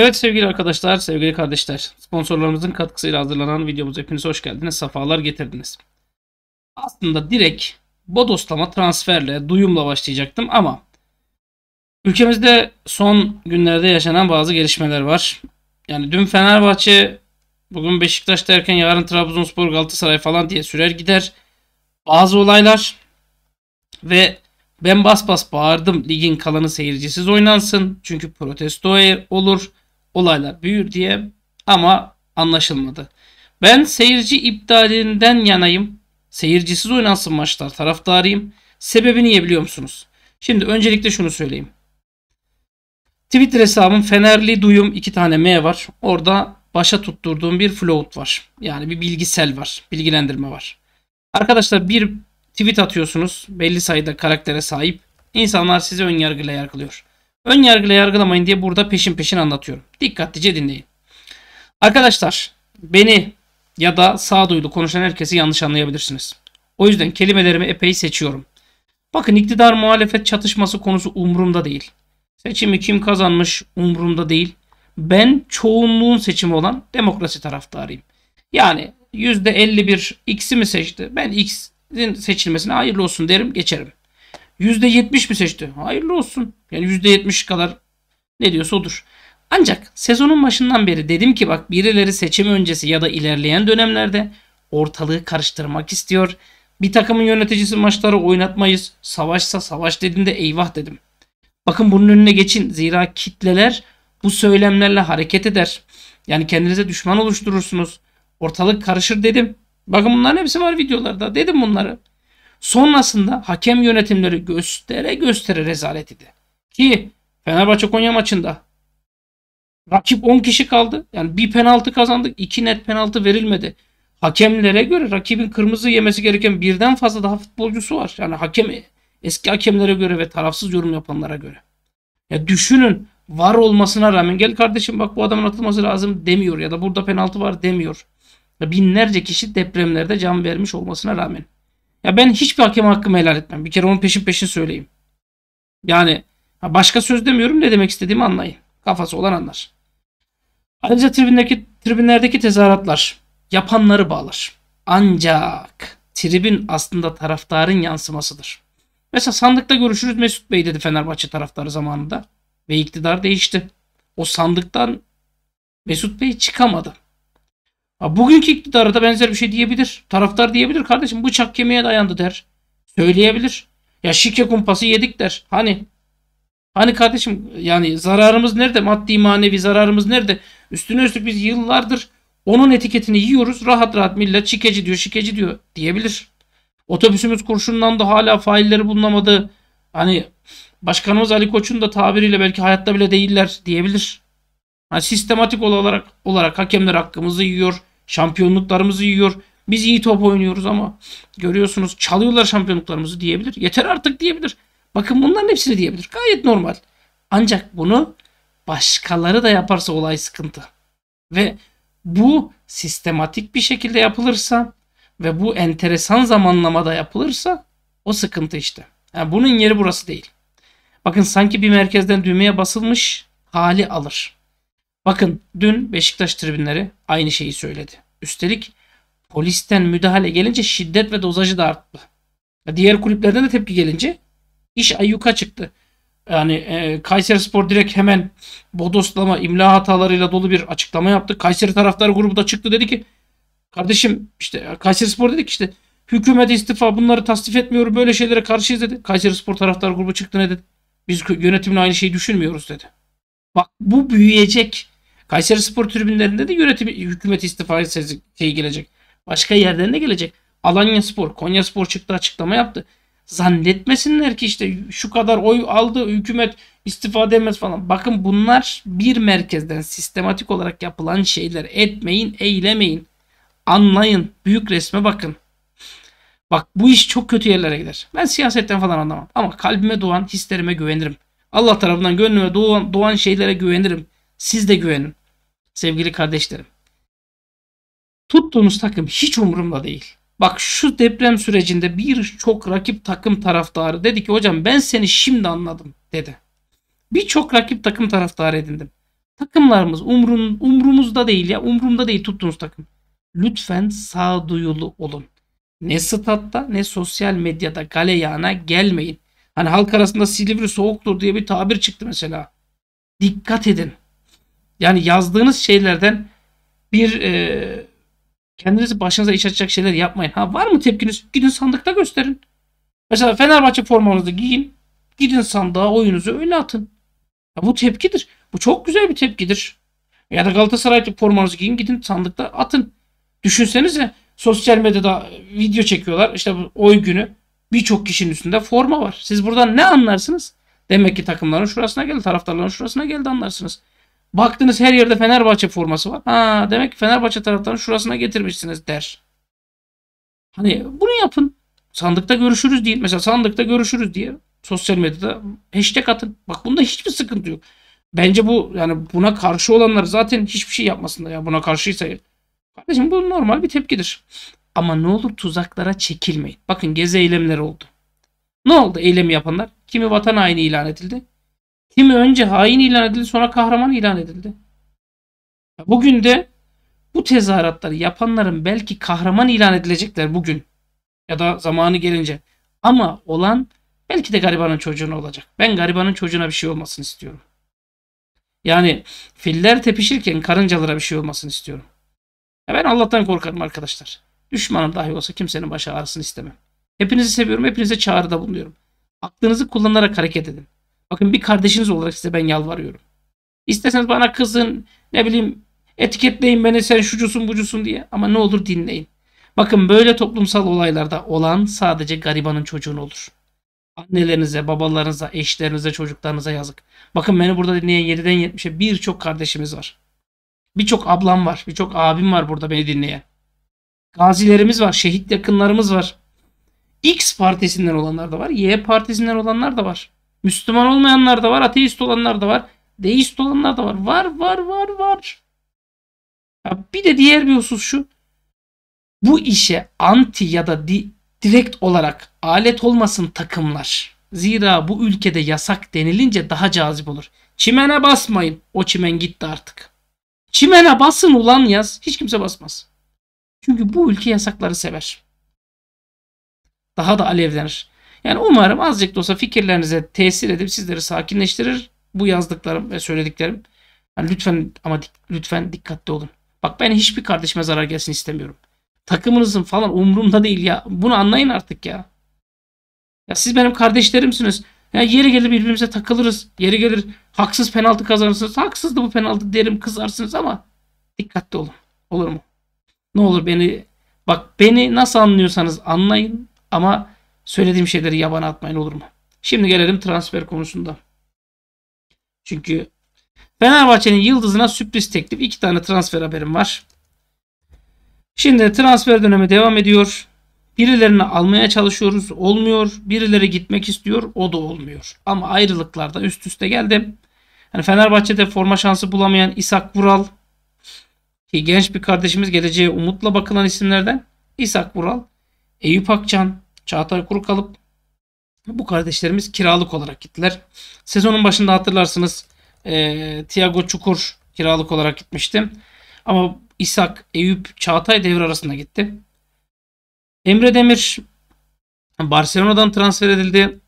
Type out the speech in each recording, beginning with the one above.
Evet sevgili arkadaşlar, sevgili kardeşler, sponsorlarımızın katkısıyla hazırlanan videomuz hepiniz hoş geldiniz, safalar getirdiniz. Aslında direkt bodoslama transferle, duyumla başlayacaktım ama ülkemizde son günlerde yaşanan bazı gelişmeler var. Yani dün Fenerbahçe, bugün Beşiktaş derken yarın Trabzonspor, Galatasaray falan diye sürer gider. Bazı olaylar ve ben bas bas bağırdım ligin kalanı seyircisiz oynansın çünkü protesto e- olur olaylar büyür diye ama anlaşılmadı. Ben seyirci iptalinden yanayım. Seyircisiz oynansın maçlar taraftarıyım. Sebebi niye biliyor musunuz? Şimdi öncelikle şunu söyleyeyim. Twitter hesabım Fenerli Duyum 2 tane M var. Orada başa tutturduğum bir float var. Yani bir bilgisel var. Bilgilendirme var. Arkadaşlar bir tweet atıyorsunuz. Belli sayıda karaktere sahip. İnsanlar sizi önyargıyla yargılıyor. Ön yargıyla yargılamayın diye burada peşin peşin anlatıyorum. Dikkatlice dinleyin. Arkadaşlar beni ya da sağduyulu konuşan herkesi yanlış anlayabilirsiniz. O yüzden kelimelerimi epey seçiyorum. Bakın iktidar muhalefet çatışması konusu umurumda değil. Seçimi kim kazanmış umurumda değil. Ben çoğunluğun seçimi olan demokrasi taraftarıyım. Yani %51 X'i mi seçti? Ben X'in seçilmesine hayırlı olsun derim geçerim. %70 mi seçti? Hayırlı olsun. Yani %70 kadar ne diyorsa odur. Ancak sezonun başından beri dedim ki bak birileri seçim öncesi ya da ilerleyen dönemlerde ortalığı karıştırmak istiyor. Bir takımın yöneticisi maçları oynatmayız. Savaşsa savaş dediğinde eyvah dedim. Bakın bunun önüne geçin. Zira kitleler bu söylemlerle hareket eder. Yani kendinize düşman oluşturursunuz. Ortalık karışır dedim. Bakın bunların hepsi var videolarda. Dedim bunları. Sonrasında hakem yönetimleri göstere göstere rezalet idi. Ki Fenerbahçe Konya maçında rakip 10 kişi kaldı. Yani bir penaltı kazandık. iki net penaltı verilmedi. Hakemlere göre rakibin kırmızı yemesi gereken birden fazla daha futbolcusu var. Yani hakem eski hakemlere göre ve tarafsız yorum yapanlara göre. Ya düşünün var olmasına rağmen gel kardeşim bak bu adamın atılması lazım demiyor ya da burada penaltı var demiyor. Ya binlerce kişi depremlerde can vermiş olmasına rağmen. Ya ben hiçbir hakeme hakkımı helal etmem. Bir kere onun peşin peşin söyleyeyim. Yani başka söz demiyorum ne demek istediğimi anlayın. Kafası olan anlar. Ayrıca tribündeki, tribünlerdeki tezahüratlar yapanları bağlar. Ancak tribün aslında taraftarın yansımasıdır. Mesela sandıkta görüşürüz Mesut Bey dedi Fenerbahçe taraftarı zamanında. Ve iktidar değişti. O sandıktan Mesut Bey çıkamadı. Bugünkü iktidara da benzer bir şey diyebilir. Taraftar diyebilir kardeşim bıçak kemiğe dayandı der. Söyleyebilir. Ya şike kumpası yedik der. Hani Hani kardeşim yani zararımız nerede? Maddi manevi zararımız nerede? Üstüne üstlük biz yıllardır onun etiketini yiyoruz. Rahat rahat millet şikeci diyor, şikeci diyor diyebilir. Otobüsümüz kurşundan da hala failleri bulunamadı. Hani başkanımız Ali Koç'un da tabiriyle belki hayatta bile değiller diyebilir. Hani sistematik olarak olarak hakemler hakkımızı yiyor. Şampiyonluklarımızı yiyor. Biz iyi top oynuyoruz ama görüyorsunuz çalıyorlar şampiyonluklarımızı diyebilir. Yeter artık diyebilir. Bakın bunların hepsini diyebilir. Gayet normal. Ancak bunu başkaları da yaparsa olay sıkıntı. Ve bu sistematik bir şekilde yapılırsa ve bu enteresan zamanlamada yapılırsa o sıkıntı işte. Yani bunun yeri burası değil. Bakın sanki bir merkezden düğmeye basılmış hali alır. Bakın dün Beşiktaş tribünleri aynı şeyi söyledi. Üstelik polisten müdahale gelince şiddet ve dozajı da arttı. Diğer kulüplerden de tepki gelince iş ayyuka çıktı. Yani e, Kayseri Spor direkt hemen bodoslama, imla hatalarıyla dolu bir açıklama yaptı. Kayseri taraftar grubu da çıktı dedi ki kardeşim işte Kayseri Spor dedi ki işte hükümet istifa bunları tasdif etmiyor böyle şeylere karşıyız dedi. Kayseri Spor taraftar grubu çıktı ne dedi? Biz yönetimle aynı şeyi düşünmüyoruz dedi. Bak bu büyüyecek. Kayseri Spor tribünlerinde de yönetim hükümet istifa şey gelecek. Başka yerden de gelecek. Alanya Spor, Konya Spor çıktı açıklama yaptı. Zannetmesinler ki işte şu kadar oy aldı hükümet istifa demez falan. Bakın bunlar bir merkezden sistematik olarak yapılan şeyler. Etmeyin, eylemeyin. Anlayın. Büyük resme bakın. Bak bu iş çok kötü yerlere gider. Ben siyasetten falan anlamam. Ama kalbime doğan hislerime güvenirim. Allah tarafından gönlüme doğan, doğan şeylere güvenirim. Siz de güvenin sevgili kardeşlerim. Tuttuğunuz takım hiç umurumda değil. Bak şu deprem sürecinde bir çok rakip takım taraftarı dedi ki hocam ben seni şimdi anladım dedi. Birçok rakip takım taraftarı edindim. Takımlarımız umrun, umrumuzda değil ya umrumda değil tuttuğunuz takım. Lütfen sağduyulu olun. Ne statta ne sosyal medyada galeyana gelmeyin. Hani halk arasında Silivri soğuktur diye bir tabir çıktı mesela. Dikkat edin. Yani yazdığınız şeylerden bir e, kendinizi başınıza iş açacak şeyler yapmayın. Ha var mı tepkiniz? Gidin sandıkta gösterin. Mesela Fenerbahçe formanızı giyin. Gidin sandığa oyunuzu öyle atın. Ya bu tepkidir. Bu çok güzel bir tepkidir. Ya da Galatasaray formanızı giyin gidin sandıkta atın. Düşünsenize sosyal medyada video çekiyorlar. İşte bu oy günü birçok kişinin üstünde forma var. Siz buradan ne anlarsınız? Demek ki takımların şurasına geldi, taraftarların şurasına geldi anlarsınız. Baktınız her yerde Fenerbahçe forması var. Ha demek ki Fenerbahçe taraftan şurasına getirmişsiniz der. Hani bunu yapın. Sandıkta görüşürüz değil. Mesela sandıkta görüşürüz diye sosyal medyada hashtag atın. Bak bunda hiçbir sıkıntı yok. Bence bu yani buna karşı olanlar zaten hiçbir şey yapmasınlar. Yani buna karşıysa kardeşim bu normal bir tepkidir. Ama ne olur tuzaklara çekilmeyin. Bakın gezi eylemleri oldu. Ne oldu eylemi yapanlar? Kimi vatan haini ilan edildi. Kim önce hain ilan edildi sonra kahraman ilan edildi. Bugün de bu tezahüratları yapanların belki kahraman ilan edilecekler bugün ya da zamanı gelince. Ama olan belki de garibanın çocuğuna olacak. Ben garibanın çocuğuna bir şey olmasını istiyorum. Yani filler tepişirken karıncalara bir şey olmasını istiyorum. Ya ben Allah'tan korkarım arkadaşlar. Düşmanım dahi olsa kimsenin başı ağrısını istemem. Hepinizi seviyorum, hepinize çağrıda bulunuyorum. Aklınızı kullanarak hareket edin. Bakın bir kardeşiniz olarak size ben yalvarıyorum. İsterseniz bana kızın ne bileyim etiketleyin beni sen şucusun bucusun diye ama ne olur dinleyin. Bakın böyle toplumsal olaylarda olan sadece garibanın çocuğun olur. Annelerinize, babalarınıza, eşlerinize, çocuklarınıza yazık. Bakın beni burada dinleyen 7'den 70'e birçok kardeşimiz var. Birçok ablam var, birçok abim var burada beni dinleyen. Gazilerimiz var, şehit yakınlarımız var. X partisinden olanlar da var, Y partisinden olanlar da var. Müslüman olmayanlar da var, ateist olanlar da var, deist olanlar da var. Var, var, var, var. Ya bir de diğer bir husus şu. Bu işe anti ya da di direkt olarak alet olmasın takımlar. Zira bu ülkede yasak denilince daha cazip olur. Çimene basmayın. O çimen gitti artık. Çimene basın ulan yaz. Hiç kimse basmaz. Çünkü bu ülke yasakları sever. Daha da alevlenir. Yani umarım azıcık da olsa fikirlerinize tesir edip sizleri sakinleştirir. Bu yazdıklarım ve söylediklerim. Yani lütfen ama dik, lütfen dikkatli olun. Bak ben hiçbir kardeşime zarar gelsin istemiyorum. Takımınızın falan umurumda değil ya. Bunu anlayın artık ya. Ya siz benim kardeşlerimsiniz. Ya yeri gelir birbirimize takılırız. Yeri gelir haksız penaltı kazanırsınız. da bu penaltı derim kızarsınız ama dikkatli olun. Olur mu? Ne olur beni bak beni nasıl anlıyorsanız anlayın ama Söylediğim şeyleri yabana atmayın olur mu? Şimdi gelelim transfer konusunda. Çünkü Fenerbahçe'nin yıldızına sürpriz teklif. iki tane transfer haberim var. Şimdi transfer dönemi devam ediyor. Birilerini almaya çalışıyoruz. Olmuyor. Birileri gitmek istiyor. O da olmuyor. Ama ayrılıklarda üst üste geldim. Yani Fenerbahçe'de forma şansı bulamayan İshak Vural genç bir kardeşimiz geleceğe umutla bakılan isimlerden İshak Vural, Eyüp Akçan, Çağatay Kuru kalıp bu kardeşlerimiz kiralık olarak gittiler. Sezonun başında hatırlarsınız e, Thiago Çukur kiralık olarak gitmişti. Ama İshak, Eyüp, Çağatay devre arasında gitti. Emre Demir Barcelona'dan transfer edildi.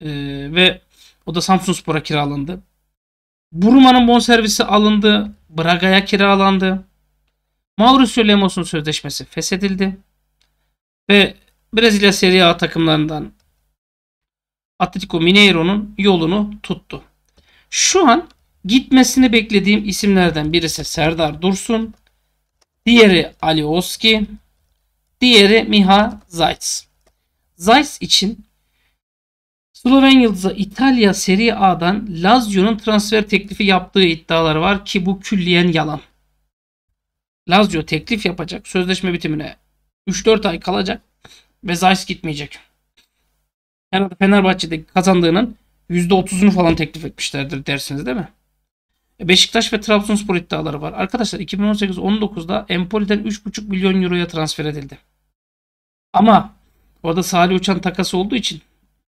E, ve o da Spor'a kiralandı. Buruma'nın bonservisi alındı. Braga'ya kiralandı. Mauricio Lemos'un sözleşmesi feshedildi. Ve Brezilya Serie A takımlarından Atletico Mineiro'nun yolunu tuttu. Şu an gitmesini beklediğim isimlerden birisi Serdar Dursun. Diğeri Ali Oski. Diğeri Miha Zajc. Zajc için Sloven Yıldız'a İtalya Serie A'dan Lazio'nun transfer teklifi yaptığı iddiaları var ki bu külliyen yalan. Lazio teklif yapacak. Sözleşme bitimine 3-4 ay kalacak ve Zayis gitmeyecek. Herhalde Fenerbahçe'de kazandığının %30'unu falan teklif etmişlerdir dersiniz değil mi? E, Beşiktaş ve Trabzonspor iddiaları var. Arkadaşlar 2018-19'da Empoli'den 3,5 milyon euroya transfer edildi. Ama orada Salih Uçan takası olduğu için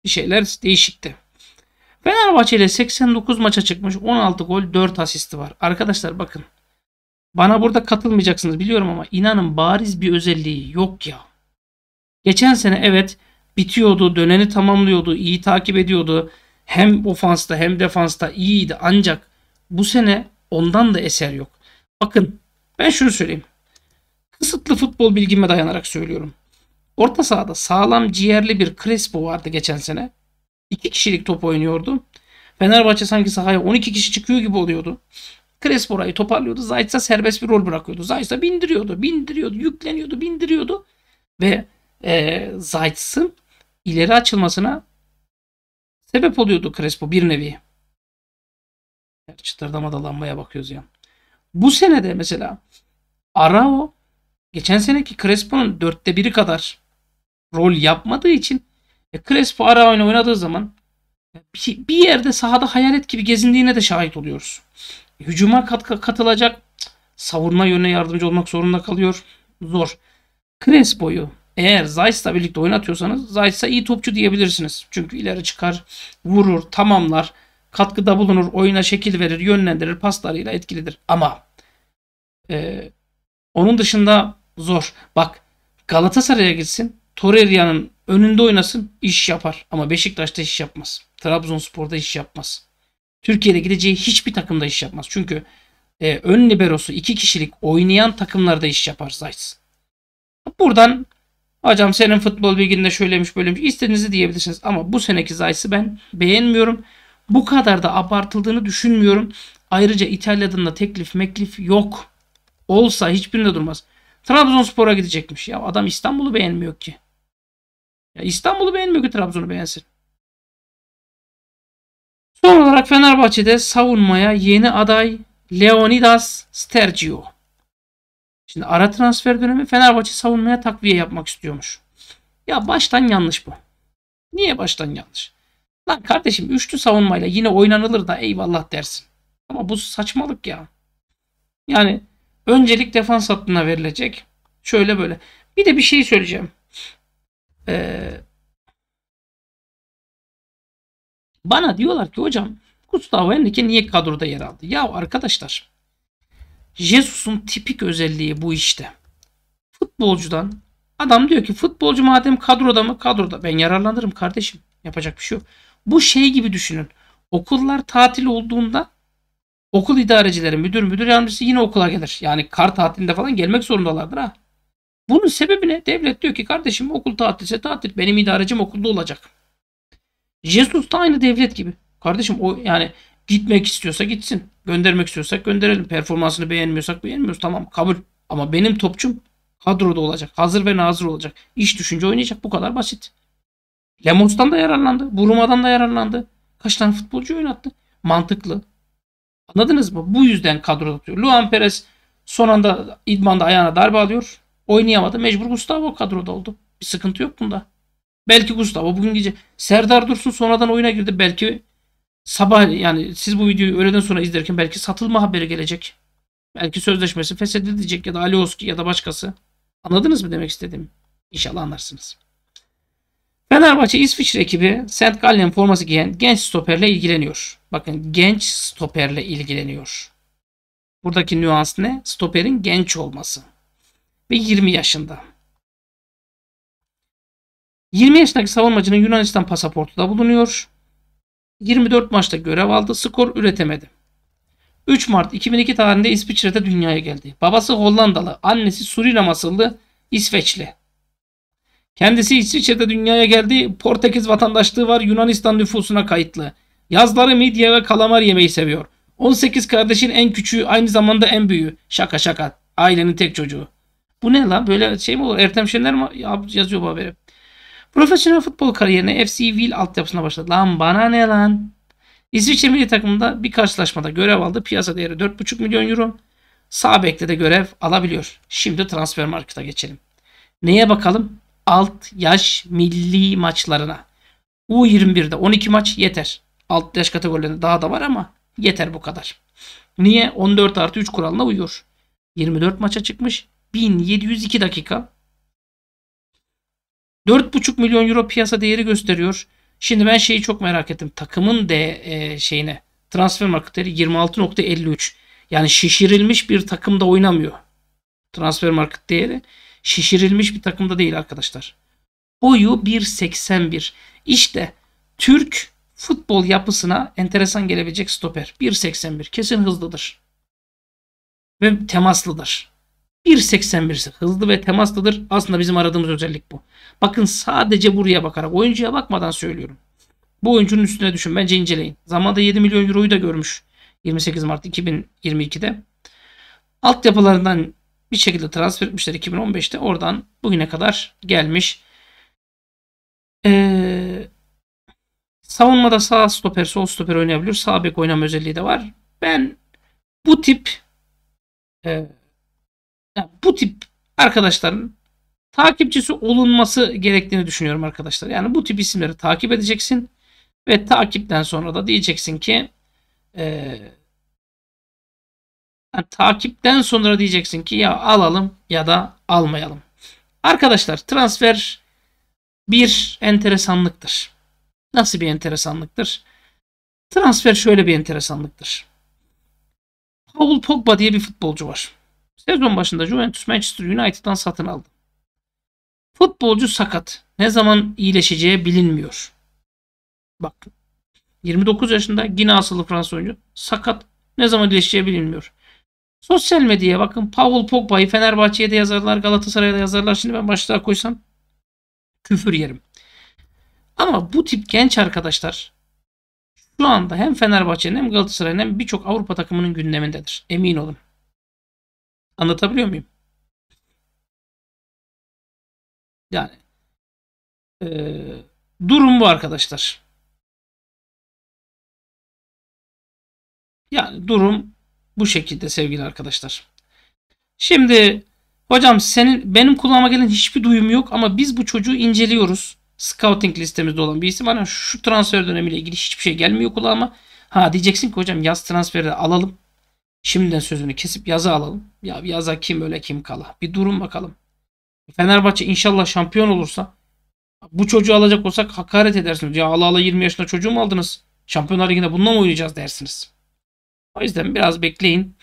şeyler değişikti. Fenerbahçe ile 89 maça çıkmış 16 gol 4 asisti var. Arkadaşlar bakın bana burada katılmayacaksınız biliyorum ama inanın bariz bir özelliği yok ya. Geçen sene evet bitiyordu, döneni tamamlıyordu, iyi takip ediyordu. Hem ofansta hem defansta iyiydi ancak bu sene ondan da eser yok. Bakın ben şunu söyleyeyim. Kısıtlı futbol bilgime dayanarak söylüyorum. Orta sahada sağlam ciğerli bir Crespo vardı geçen sene. İki kişilik top oynuyordu. Fenerbahçe sanki sahaya 12 kişi çıkıyor gibi oluyordu. Crespo orayı toparlıyordu. Zayt'sa serbest bir rol bırakıyordu. Zayt'sa bindiriyordu, bindiriyordu, yükleniyordu, bindiriyordu. Ve e, Zayt'sın ileri açılmasına sebep oluyordu Crespo bir nevi. Çıtırdamada lambaya bakıyoruz ya. Bu senede mesela Arao geçen seneki Crespo'nun dörtte biri kadar rol yapmadığı için e, Crespo Arao'yla oynadığı zaman e, bir, bir yerde sahada hayalet gibi gezindiğine de şahit oluyoruz. E, hücuma kat, katılacak savunma yönüne yardımcı olmak zorunda kalıyor. Zor. Crespo'yu eğer Zayt'la birlikte oynatıyorsanız Zayt'sa iyi topçu diyebilirsiniz. Çünkü ileri çıkar, vurur, tamamlar, katkıda bulunur, oyuna şekil verir, yönlendirir, paslarıyla etkilidir. Ama e, onun dışında zor. Bak Galatasaray'a gitsin, Torreira'nın önünde oynasın, iş yapar. Ama Beşiktaş'ta iş yapmaz. Trabzonspor'da iş yapmaz. Türkiye'de gideceği hiçbir takımda iş yapmaz. Çünkü e, ön liberosu iki kişilik oynayan takımlarda iş yapar Zayt. Buradan Hocam senin futbol bilginde şöylemiş böylemiş istediğinizi diyebilirsiniz. Ama bu seneki Zayt'sı ben beğenmiyorum. Bu kadar da abartıldığını düşünmüyorum. Ayrıca İtalya'dan da teklif meklif yok. Olsa hiçbirinde durmaz. Trabzonspor'a gidecekmiş. Ya adam İstanbul'u beğenmiyor ki. Ya İstanbul'u beğenmiyor ki Trabzon'u beğensin. Son olarak Fenerbahçe'de savunmaya yeni aday Leonidas Stergio. Şimdi ara transfer dönemi Fenerbahçe savunmaya takviye yapmak istiyormuş. Ya baştan yanlış bu. Niye baştan yanlış? Lan kardeşim üçlü savunmayla yine oynanılır da eyvallah dersin. Ama bu saçmalık ya. Yani öncelik defans hattına verilecek. Şöyle böyle. Bir de bir şey söyleyeceğim. Ee, bana diyorlar ki hocam Gustavo Henrique niye kadroda yer aldı? Ya arkadaşlar Jesus'un tipik özelliği bu işte. Futbolcudan adam diyor ki futbolcu madem kadroda mı kadroda ben yararlanırım kardeşim. Yapacak bir şey yok. Bu şey gibi düşünün. Okullar tatil olduğunda okul idarecileri, müdür, müdür yardımcısı yine okula gelir. Yani kar tatilinde falan gelmek zorundalardır ha. Bunun sebebi ne? Devlet diyor ki kardeşim okul tatilse tatil. Benim idarecim okulda olacak. Jesus da aynı devlet gibi. Kardeşim o yani Gitmek istiyorsa gitsin. Göndermek istiyorsak gönderelim. Performansını beğenmiyorsak beğenmiyoruz. Tamam kabul. Ama benim topçum kadroda olacak. Hazır ve nazır olacak. İş düşünce oynayacak. Bu kadar basit. Lemos'tan da yararlandı. Buruma'dan da yararlandı. Kaç tane futbolcu oynattı. Mantıklı. Anladınız mı? Bu yüzden kadroda tutuyor. Luan Perez son anda idmanda ayağına darbe alıyor. Oynayamadı. Mecbur Gustavo kadroda oldu. Bir sıkıntı yok bunda. Belki Gustavo bugün gece Serdar Dursun sonradan oyuna girdi. Belki sabah yani siz bu videoyu öğleden sonra izlerken belki satılma haberi gelecek. Belki sözleşmesi feshedilecek ya da Alioski ya da başkası. Anladınız mı demek istediğimi? İnşallah anlarsınız. Fenerbahçe İsviçre ekibi St. Gallen forması giyen genç stoperle ilgileniyor. Bakın genç stoperle ilgileniyor. Buradaki nüans ne? Stoperin genç olması. Ve 20 yaşında. 20 yaşındaki savunmacının Yunanistan pasaportu da bulunuyor. 24 maçta görev aldı. Skor üretemedi. 3 Mart 2002 tarihinde İsviçre'de dünyaya geldi. Babası Hollandalı, annesi Surinam asıllı İsveçli. Kendisi İsviçre'de dünyaya geldi. Portekiz vatandaşlığı var. Yunanistan nüfusuna kayıtlı. Yazları midye ve kalamar yemeği seviyor. 18 kardeşin en küçüğü aynı zamanda en büyüğü. Şaka şaka. Ailenin tek çocuğu. Bu ne lan? Böyle şey mi olur? Ertem Şener mi yazıyor bu haberi? Profesyonel futbol kariyerine FC Wil altyapısına başladı. Lan bana ne lan? İsviçre milli takımında bir karşılaşmada görev aldı. Piyasa değeri 4,5 milyon euro. Sağ bekte de görev alabiliyor. Şimdi transfer markete geçelim. Neye bakalım? Alt yaş milli maçlarına. U21'de 12 maç yeter. Alt yaş kategorilerinde daha da var ama yeter bu kadar. Niye? 14 artı 3 kuralına uyuyor. 24 maça çıkmış. 1702 dakika 4,5 milyon euro piyasa değeri gösteriyor. Şimdi ben şeyi çok merak ettim. Takımın de e, şeyine transfer market değeri 26.53. Yani şişirilmiş bir takımda oynamıyor. Transfer market değeri şişirilmiş bir takımda değil arkadaşlar. Boyu 1.81. İşte Türk futbol yapısına enteresan gelebilecek stoper. 1.81 kesin hızlıdır. Ve temaslıdır. 1.81 hızlı ve temaslıdır. Aslında bizim aradığımız özellik bu. Bakın sadece buraya bakarak oyuncuya bakmadan söylüyorum. Bu oyuncunun üstüne düşün. Bence inceleyin. Zamanda 7 milyon euroyu da görmüş. 28 Mart 2022'de. Altyapılarından bir şekilde transfer etmişler 2015'te. Oradan bugüne kadar gelmiş. Ee, savunmada sağ stoper, sol stoper oynayabilir, Sağ bek oynama özelliği de var. Ben bu tip e, bu tip arkadaşların takipçisi olunması gerektiğini düşünüyorum arkadaşlar. Yani bu tip isimleri takip edeceksin ve takipten sonra da diyeceksin ki e, yani takipten sonra diyeceksin ki ya alalım ya da almayalım. Arkadaşlar transfer bir enteresanlıktır. Nasıl bir enteresanlıktır? Transfer şöyle bir enteresanlıktır. Paul Pogba diye bir futbolcu var. Sezon başında Juventus Manchester United'dan satın aldı. Futbolcu sakat. Ne zaman iyileşeceği bilinmiyor. Bak 29 yaşında Gine asıllı Fransız oyuncu. Sakat. Ne zaman iyileşeceği bilinmiyor. Sosyal medyaya bakın. Paul Pogba'yı Fenerbahçe'ye de yazarlar. Galatasaray'a da yazarlar. Şimdi ben başlığa koysam küfür yerim. Ama bu tip genç arkadaşlar şu anda hem Fenerbahçe'nin hem Galatasaray'ın hem birçok Avrupa takımının gündemindedir. Emin olun. Anlatabiliyor muyum? Yani ee, durum bu arkadaşlar. Yani durum bu şekilde sevgili arkadaşlar. Şimdi hocam senin benim kulağıma gelen hiçbir duyum yok ama biz bu çocuğu inceliyoruz. Scouting listemizde olan bir isim. Bana hani şu transfer dönemiyle ilgili hiçbir şey gelmiyor kulağıma. Ha diyeceksin ki hocam yaz transferi alalım. Şimdiden sözünü kesip yazı alalım. Ya biraz da kim öle kim kala. Bir durun bakalım. Fenerbahçe inşallah şampiyon olursa bu çocuğu alacak olsak hakaret edersiniz. Ya ala ala 20 yaşında çocuğu mu aldınız? Şampiyonlar Ligi'nde bununla mı oynayacağız dersiniz. O yüzden biraz bekleyin.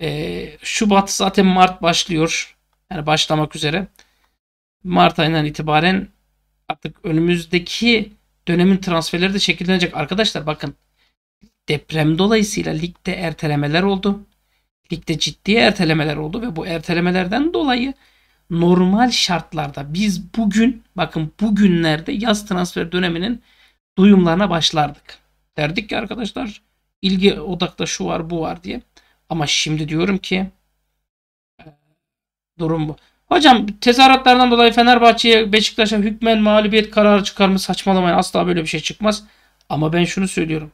Ee, Şubat zaten Mart başlıyor. Yani başlamak üzere. Mart ayından itibaren artık önümüzdeki dönemin transferleri de şekillenecek. Arkadaşlar bakın deprem dolayısıyla ligde ertelemeler oldu. Ligde ciddi ertelemeler oldu ve bu ertelemelerden dolayı normal şartlarda biz bugün bakın bugünlerde yaz transfer döneminin duyumlarına başlardık. Derdik ki arkadaşlar ilgi odakta şu var bu var diye. Ama şimdi diyorum ki e, durum bu. Hocam tezahüratlardan dolayı Fenerbahçe'ye Beşiktaş'a hükmen mağlubiyet kararı çıkar mı? Saçmalamayın asla böyle bir şey çıkmaz. Ama ben şunu söylüyorum.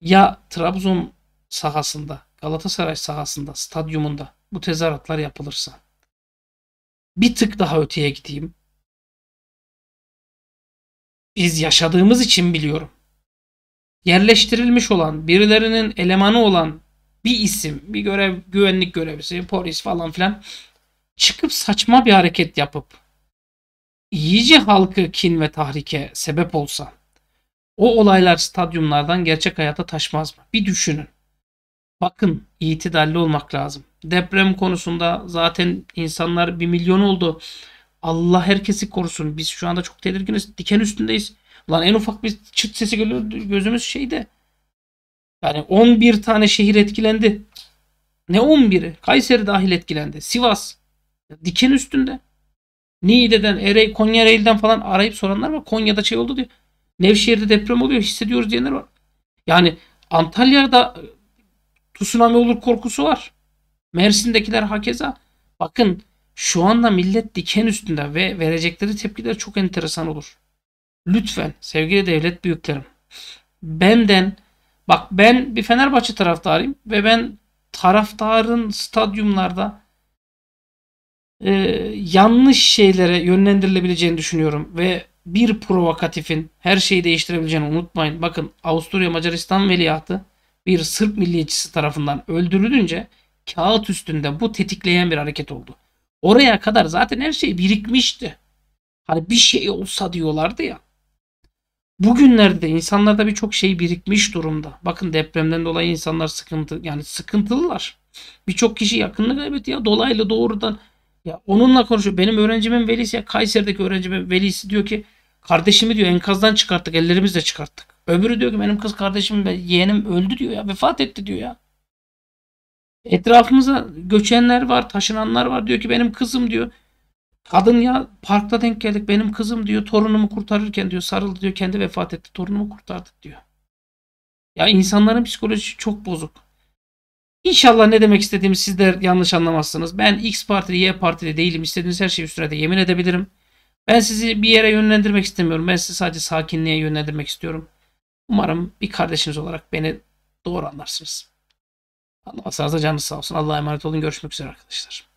Ya Trabzon sahasında Galatasaray sahasında, stadyumunda bu tezahüratlar yapılırsa bir tık daha öteye gideyim. Biz yaşadığımız için biliyorum. Yerleştirilmiş olan, birilerinin elemanı olan bir isim, bir görev, güvenlik görevlisi, polis falan filan çıkıp saçma bir hareket yapıp iyice halkı kin ve tahrike sebep olsa o olaylar stadyumlardan gerçek hayata taşmaz mı? Bir düşünün. Bakın itidalli olmak lazım. Deprem konusunda zaten insanlar bir milyon oldu. Allah herkesi korusun. Biz şu anda çok tedirginiz. Diken üstündeyiz. Lan en ufak bir çıt sesi geliyor. Gözümüz şeyde. Yani 11 tane şehir etkilendi. Ne 11'i? Kayseri dahil etkilendi. Sivas. Diken üstünde. Niğde'den, Erey, Konya Ereğli'den falan arayıp soranlar var. Konya'da şey oldu diyor. Nevşehir'de deprem oluyor hissediyoruz diyenler var. Yani Antalya'da Tsunami olur korkusu var. Mersin'dekiler hakeza. Bakın şu anda millet diken üstünde ve verecekleri tepkiler çok enteresan olur. Lütfen sevgili devlet büyüklerim. Benden bak ben bir Fenerbahçe taraftarıyım ve ben taraftarın stadyumlarda e, yanlış şeylere yönlendirilebileceğini düşünüyorum ve bir provokatifin her şeyi değiştirebileceğini unutmayın. Bakın Avusturya Macaristan veliahtı bir Sırp milliyetçisi tarafından öldürülünce kağıt üstünde bu tetikleyen bir hareket oldu. Oraya kadar zaten her şey birikmişti. Hani bir şey olsa diyorlardı ya. Bugünlerde insanlarda birçok şey birikmiş durumda. Bakın depremden dolayı insanlar sıkıntı yani sıkıntılılar. Birçok kişi yakınını kaybetti ya dolaylı doğrudan. Ya onunla konuşuyor. Benim öğrencimin velisi ya Kayseri'deki öğrencimin velisi diyor ki kardeşimi diyor enkazdan çıkarttık ellerimizle çıkarttık. Öbürü diyor ki benim kız kardeşim ve yeğenim öldü diyor ya. Vefat etti diyor ya. Etrafımıza göçenler var, taşınanlar var. Diyor ki benim kızım diyor. Kadın ya parkta denk geldik benim kızım diyor torunumu kurtarırken diyor sarıldı diyor kendi vefat etti torunumu kurtardık diyor. Ya insanların psikolojisi çok bozuk. İnşallah ne demek istediğimi sizler yanlış anlamazsınız. Ben X partili Y partili değilim. İstediğiniz her şeyi üstüne de yemin edebilirim. Ben sizi bir yere yönlendirmek istemiyorum. Ben sizi sadece sakinliğe yönlendirmek istiyorum. Umarım bir kardeşiniz olarak beni doğru anlarsınız. Anlamazsanız da canınız sağ olsun. Allah'a emanet olun. Görüşmek üzere arkadaşlar.